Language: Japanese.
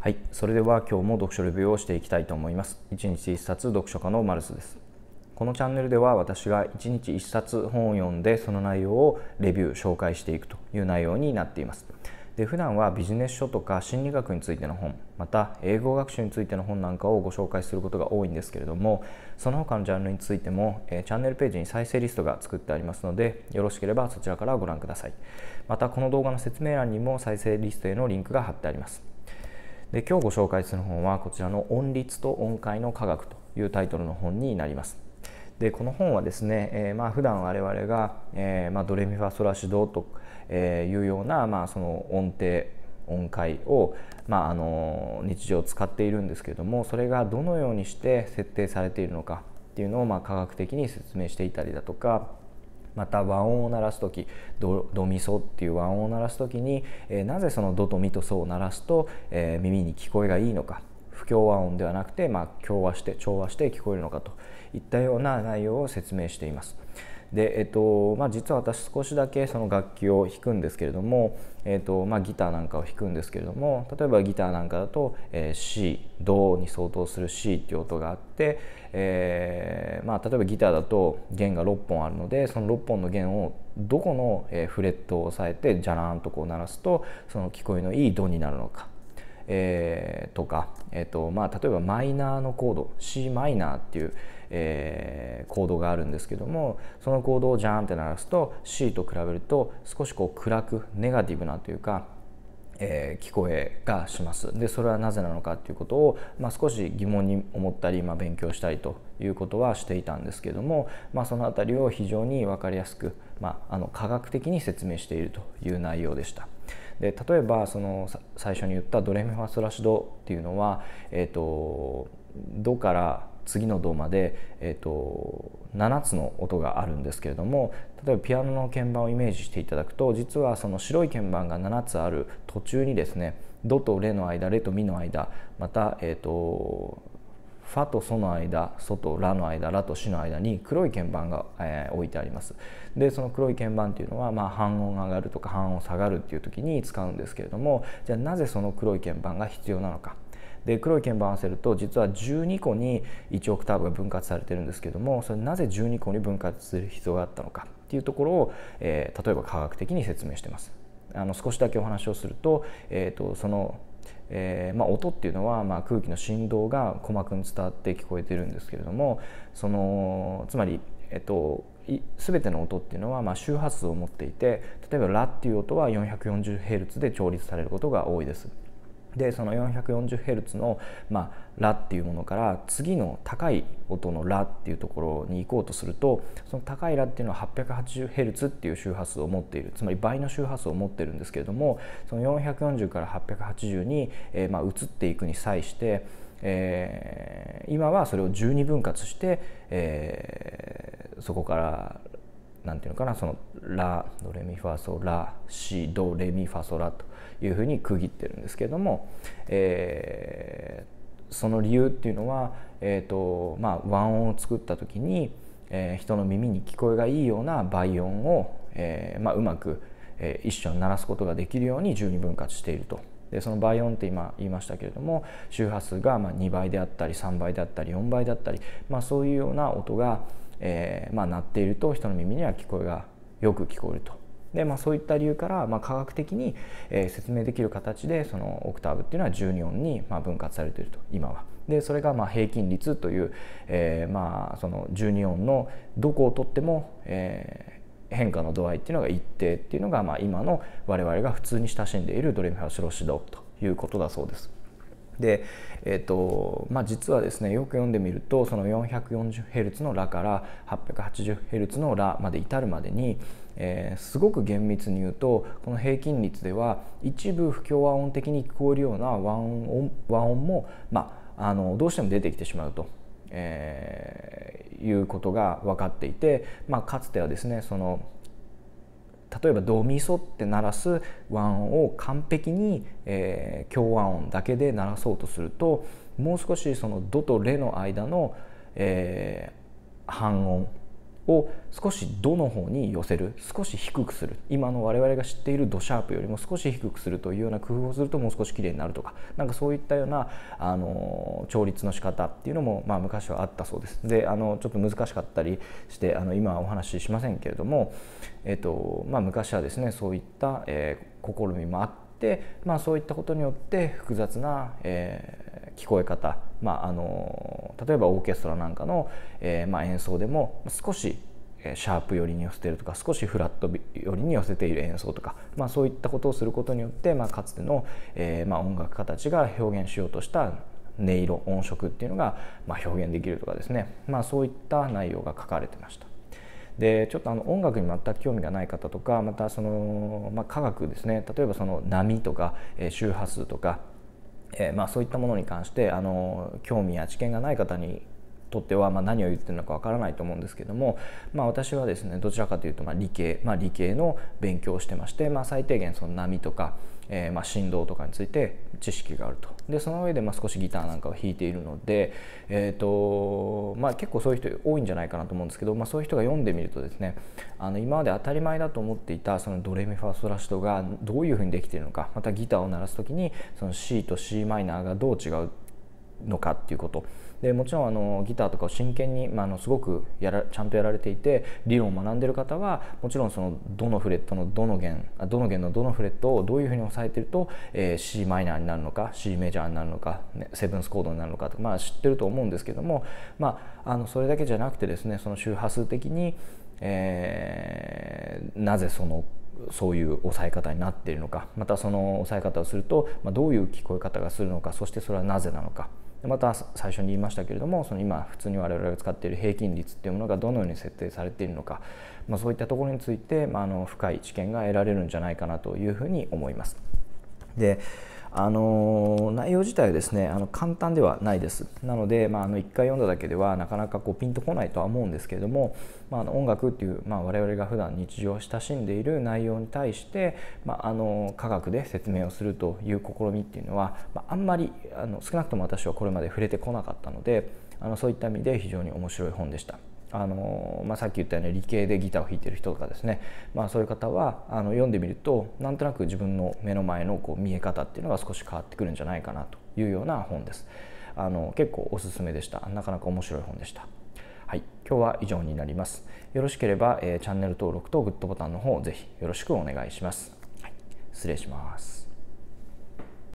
はい、それでは今日も読書レビューをしていきたいと思います。1日1冊読書家のマルスです。このチャンネルでは私が1日1冊本を読んでその内容をレビュー紹介していくという内容になっています。で普段はビジネス書とか心理学についての本また英語学習についての本なんかをご紹介することが多いんですけれどもその他のジャンルについても、えチャンネルページに再生リストが作ってありますのでよろしければそちらからご覧くださいまたこの動画の説明欄にも再生リストへのリンクが貼ってありますで今日ご紹介する本はこちらの「音律と音階の科学」というタイトルの本になります。でこの本はですね、えー、まあ普段我々が、えー、まあドレミファソラシドというような、まあ、その音程音階を、まあ、あの日常使っているんですけどもそれがどのようにして設定されているのかっていうのを、まあ、科学的に説明していたりだとかまた和音を鳴らす時ドドミソっていう和音を鳴らす時に、えー、なぜそのドとミとソを鳴らすと、えー、耳に聞こえがいいのか不協和音ではなくて、まあ、協和して調和して聞こえるのかといったような内容を説明しています。で、えっとまあ、実は私少しだけその楽器を弾くんですけれども、えっとまあ、ギターなんかを弾くんですけれども例えばギターなんかだと、えー、C ドに相当する C っていう音があって、えーまあ、例えばギターだと弦が6本あるのでその6本の弦をどこのフレットを押さえてじゃらんとこう鳴らすとその聞こえのいいドになるのかえー、とか、えーとまあ、例えばマイナーのコード c マイナーっていう、えー、コードがあるんですけどもそのコードをジャーンって鳴らすと C と比べると少しこう暗くネガティブなというかえー、聞こえがしますでそれはなぜなのかということを、まあ、少し疑問に思ったり、まあ、勉強したりということはしていたんですけども、まあ、その辺りを非常に分かりやすく、まあ、あの科学的に説明しているという内容でした。で例えばその最初に言ったドレミファソラシドっていうのは、えーとドから次のドまで、えーと、7つの音があるんですけれども例えばピアノの鍵盤をイメージしていただくと実はその白い鍵盤が7つある途中にですねドとレの間レとミの間また、えーと、ファとソの間ソとラの間ラとシの間に黒い鍵盤が、えー、置いてありますでその黒い鍵盤っていうのは、まあ、半音が上がるとか半音下がるっていう時に使うんですけれどもじゃあなぜその黒い鍵盤が必要なのかで黒い鍵盤合わせると実は12個に1オクターブが分割されてるんですけどもそれなぜ12個に分割する必要があったのかっていうところを、えー、例えば科学的に説明してます。あの少しだけお話をすると,、えーと、そのえーまあ、音っていうのは、まあ、空気の振動が鼓膜に伝わって聞こえてるんですけれどもそのつまり、えっと、全ての音っていうのは、まあ、周波数を持っていて例えば「ラ」っていう音は 440Hz で調律されることが多いです。でその 440Hz の、まあ、ラっていうものから次の高い音のラっていうところに行こうとするとその高いラっていうのは 880Hz っていう周波数を持っているつまり倍の周波数を持ってるんですけれどもその440から880に、えー、まあ、移っていくに際して、えー、今はそれを12分割して、えー、そこからんていうのかなそのラドレミファソラシドレミファソラというふうに区切ってるんですけども、えー、その理由っていうのは、えーとまあ、和音を作った時に、えー、人の耳に聞こえがいいような倍音を、えーまあ、うまく、えー、一緒に鳴らすことができるように十二分割しているとでその倍音って今言いましたけれども周波数がまあ2倍であったり3倍であったり4倍であったり、まあ、そういうような音が、えー、まあ、鳴っていると人の耳には聞こえがよく聞こえると。でまあ、そういった理由から、まあ、科学的に、え説明できる形でそのオクターブっていうのは12音に、ま分割されていると今は。でそれがま平均率という、えー、まあその12音のどこをとっても、えー、変化の度合いっていうのが一定っていうのがま今の我々が普通に親しんでいるドレミファシロシドということだそうです。で、えーとまあ、実はですねよく読んでみるとその 440Hz の「ら」から 880Hz の「ら」まで至るまでに、えー、すごく厳密に言うとこの平均率では一部不協和音的に聞こえるような和音和音も、まあ、あのどうしても出てきてしまうと。えー、いうことが分かっていて、まあ、かつてはですねその例えばドミソって鳴らす和音を完璧に、えー、共和音だけで鳴らそうとするともう少しそのドとレの間の、えー、半音を少しどの方に寄せる少し低くする今の我々が知っているドシャープよりも少し低くするというような工夫をするともう少し綺麗になるとかなんかそういったようなあの調律の仕方っていうのも、まあ、昔はあったそうです。であのちょっと難しかったりしてあの今はお話ししませんけれども、えっとまあ、昔はですねそういった、えー、試みもあって、まあ、そういったことによって複雑な、えー聞こえ方、まあ、あの例えばオーケストラなんかの、えー、まあ、演奏でも少しシャープ寄りに寄せてるとか少しフラット寄りに寄せている演奏とか、まあ、そういったことをすることによって、まあ、かつての、えー、まあ、音楽家たちが表現しようとした音色音色っていうのが、ま表現できるとかですね、まそういった内容が書かれてました。でちょっとあの音楽に全く興味がない方とかまたその、まあ、科学ですね例えばその波とか周波数とかえー、まあ、そういったものに関してあの興味や知見がない方にとってはま何を言ってるのかわからないと思うんですけども、まあ、私はですねどちらかというとま理系、まあ、理系の勉強をしてまして、まあ、最低限その波とか、えー、ま振動とかについて知識があるとでその上でま少しギターなんかを弾いているので、えーとま結構そういう人多いんじゃないかなと思うんですけど、まあ、そういう人が読んでみるとですねあの今まで当たり前だと思っていたそのドレミファソラシドがどういうふうにできているのかまたギターを鳴らす時にその C と c マイナーがどう違うのかっていうことでもちろんあのギターとかを真剣に、まあ、のすごくやらちゃんとやられていて理論を学んでる方はもちろんそのどのフレットのどの弦どの弦のどのフレットをどういうふうに押さえてると、えー、C マイナーになるのか C メジャーになるのか、ね、セブンスコードになるのかとか、まあ、知ってると思うんですけども、まあ、あのそれだけじゃなくてですねその周波数的に、えー、なぜそのそういう抑え方になっているのかまたその抑え方をすると、まあ、どういう聞こえ方がするのかそしてそれはなぜなのか。でまた最初に言いましたけれどもその今普通に我々が使っている平均率っていうものがどのように設定されているのか、まあ、そういったところについて、まあ、あの深い知見が得られるんじゃないかなというふうに思います。であの内容自体はですねあの簡単ではないですなので、まあ、あの1回読んだだけではなかなかこうピンとこないとは思うんですけれども、まあ、音楽っていう、まあ、我々が普段日常親しんでいる内容に対して、まあ、あの科学で説明をするという試みっていうのは、まあ、あんまりあの少なくとも私はこれまで触れてこなかったのであのそういった意味で非常に面白い本でした。あのまあ、さっき言ったように理系でギターを弾いてる人とかですね、まあ、そういう方はあの読んでみるとなんとなく自分の目の前のこう見え方っていうのが少し変わってくるんじゃないかなというような本ですあの結構おすすめでしたなかなか面白い本でしたはい今日は以上になりますよろしければ、えー、チャンネル登録とグッドボタンの方をぜひよろしくお願いします、はい、失礼します